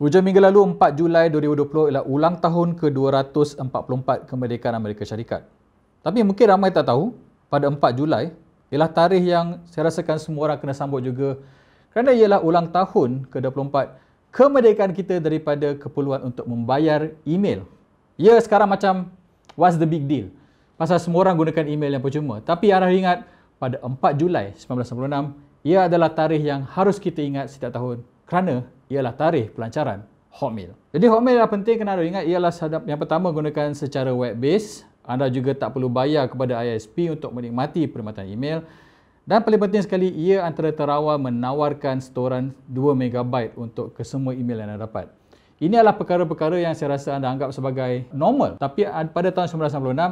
Hujung minggu lalu 4 Julai 2020 ialah ulang tahun ke-244 kemerdekaan Amerika Syarikat. Tapi mungkin ramai tak tahu, pada 4 Julai ialah tarikh yang saya rasakan semua orang kena sambut juga kerana ialah ulang tahun ke-24 kemerdekaan kita daripada keperluan untuk membayar email. Ya, sekarang macam what's the big deal? Pasal semua orang gunakan email yang percuma. Tapi anda ingat pada 4 Julai 1996 ia adalah tarikh yang harus kita ingat setiap tahun kerana ialah tarikh pelancaran Hotmail. Jadi Hotmail yang penting kena ada ingat ialah yang pertama gunakan secara web base. Anda juga tak perlu bayar kepada ISP untuk menikmati perkhidmatan email. Dan paling penting sekali, ia antara terawal menawarkan storan 2MB untuk kesemua email yang anda dapat. Ini adalah perkara-perkara yang saya rasa anda anggap sebagai normal. Tapi pada tahun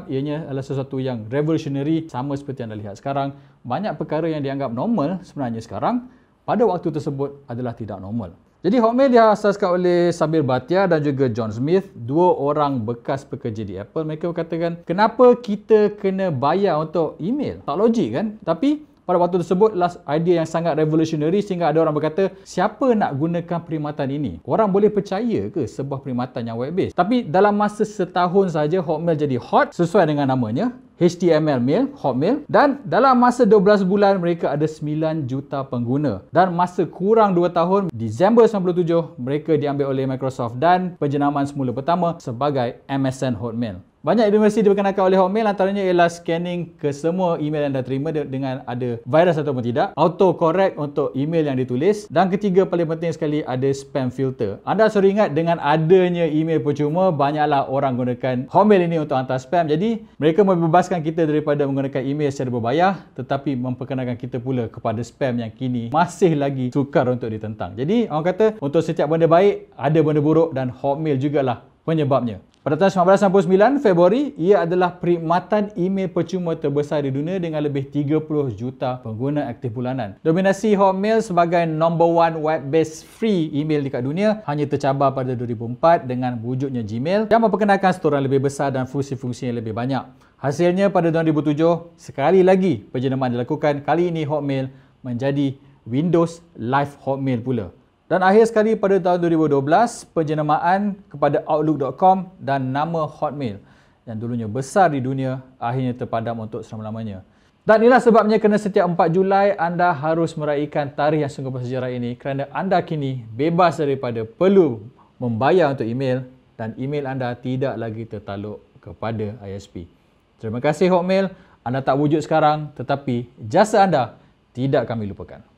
1996, ianya adalah sesuatu yang revolutionary sama seperti yang anda lihat sekarang. Banyak perkara yang dianggap normal sebenarnya sekarang, pada waktu tersebut adalah tidak normal. Jadi Hotmail diasaskan oleh Samir Bhatia dan juga John Smith, dua orang bekas pekerja di Apple. Mereka berkatakan, kenapa kita kena bayar untuk email? Tak logik kan? Tapi pada waktu tersebut, last idea yang sangat revolutionary sehingga ada orang berkata, siapa nak gunakan perkhidmatan ini? Orang boleh percaya ke sebuah perkhidmatan yang web-based? Tapi dalam masa setahun saja Hotmail jadi hot sesuai dengan namanya, HTML mail, Hotmail dan dalam masa 12 bulan mereka ada 9 juta pengguna dan masa kurang 2 tahun Disember 97 mereka diambil oleh Microsoft dan penjenamaan semula pertama sebagai MSN Hotmail. Banyak informasi diperkenalkan oleh Hotmail antaranya ialah scanning ke semua email yang anda terima dengan ada virus ataupun tidak, auto correct untuk email yang ditulis dan ketiga paling penting sekali ada spam filter. Anda sering ingat dengan adanya email percuma banyaklah orang gunakan Hotmail ini untuk hantar spam. Jadi mereka membebaskan kita daripada menggunakan email secara berbayar tetapi memperkenalkan kita pula kepada spam yang kini masih lagi sukar untuk ditentang. Jadi orang kata untuk setiap benda baik ada benda buruk dan Hotmail jugalah penyebabnya. Pada tahun 1969 Februari, ia adalah perkhidmatan email percuma terbesar di dunia dengan lebih 30 juta pengguna aktif bulanan. Dominasi Hotmail sebagai number one web-based free email dekat dunia hanya tercabar pada 2004 dengan wujudnya Gmail yang memperkenalkan storan lebih besar dan fungsi-fungsi yang lebih banyak. Hasilnya pada tahun 2007, sekali lagi penjenamaan dilakukan, kali ini Hotmail menjadi Windows Live Hotmail pula. Dan akhir sekali pada tahun 2012, penjenamaan kepada Outlook.com dan nama Hotmail yang dulunya besar di dunia akhirnya terpadam untuk selama-lamanya. Dan inilah sebabnya kena setiap 4 Julai anda harus meraihkan tarikh yang sungguh bersejarah ini kerana anda kini bebas daripada perlu membayar untuk email dan email anda tidak lagi tertaluk kepada ISP. Terima kasih Hotmail, anda tak wujud sekarang tetapi jasa anda tidak kami lupakan.